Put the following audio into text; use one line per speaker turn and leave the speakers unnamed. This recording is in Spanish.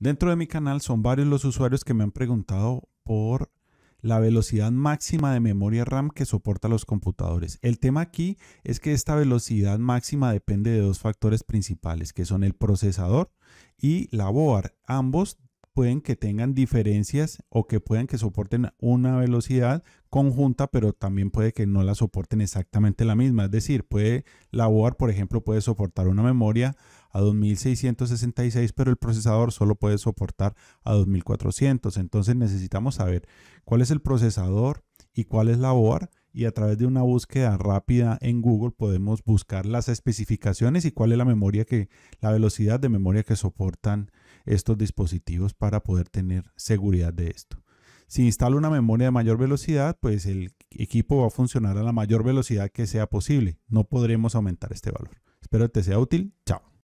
Dentro de mi canal son varios los usuarios que me han preguntado por la velocidad máxima de memoria RAM que soporta los computadores. El tema aquí es que esta velocidad máxima depende de dos factores principales, que son el procesador y la BOAR. Ambos pueden que tengan diferencias o que puedan que soporten una velocidad conjunta, pero también puede que no la soporten exactamente la misma. Es decir, puede la board, por ejemplo, puede soportar una memoria a 2666, pero el procesador solo puede soportar a 2400. Entonces necesitamos saber cuál es el procesador y cuál es la board y a través de una búsqueda rápida en Google podemos buscar las especificaciones y cuál es la memoria que la velocidad de memoria que soportan estos dispositivos para poder tener seguridad de esto. Si instalo una memoria de mayor velocidad, pues el equipo va a funcionar a la mayor velocidad que sea posible. No podremos aumentar este valor. Espero que te sea útil. Chao.